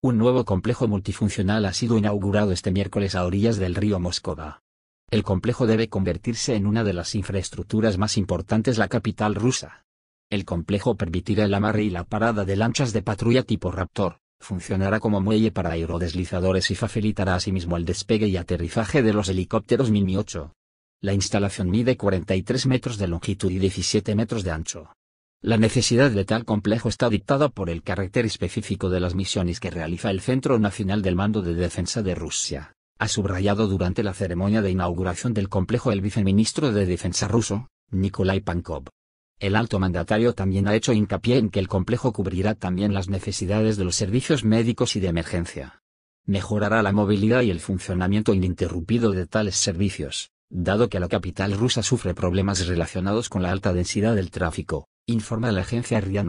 Un nuevo complejo multifuncional ha sido inaugurado este miércoles a orillas del río Moscova. El complejo debe convertirse en una de las infraestructuras más importantes de la capital rusa. El complejo permitirá el amarre y la parada de lanchas de patrulla tipo Raptor, funcionará como muelle para aerodeslizadores y facilitará asimismo el despegue y aterrizaje de los helicópteros Mini 8. La instalación mide 43 metros de longitud y 17 metros de ancho. La necesidad de tal complejo está dictada por el carácter específico de las misiones que realiza el Centro Nacional del Mando de Defensa de Rusia, ha subrayado durante la ceremonia de inauguración del complejo el viceministro de Defensa ruso, Nikolai Pankov. El alto mandatario también ha hecho hincapié en que el complejo cubrirá también las necesidades de los servicios médicos y de emergencia. Mejorará la movilidad y el funcionamiento ininterrumpido de tales servicios, dado que la capital rusa sufre problemas relacionados con la alta densidad del tráfico informa la agencia RIA